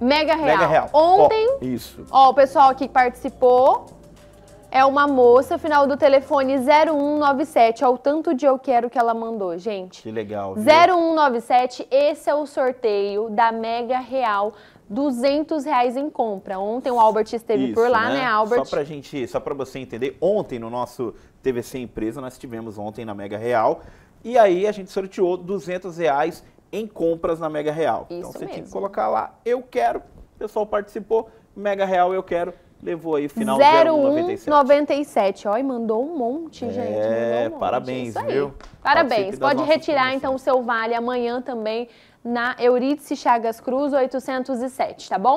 Mega real. Mega real. Ontem, ó, isso. ó, o pessoal que participou é uma moça, final do telefone 0197. Olha o tanto de eu quero que ela mandou, gente. Que legal. Viu? 0197, esse é o sorteio da Mega Real. 200 reais em compra. Ontem o Albert esteve isso, por lá, né? né, Albert? Só pra gente, só pra você entender, ontem no nosso TVC Empresa, nós tivemos ontem na Mega Real, e aí a gente sorteou 200 reais em compras na Mega Real. Então, isso então você mesmo. tinha que colocar lá, eu quero, o pessoal participou, Mega Real, eu quero, levou aí final 0197. Ó, e mandou um monte, é, gente. É, um parabéns, viu? Parabéns. Pode retirar então o seu vale amanhã também na Eurídice Chagas Cruz 807, tá bom?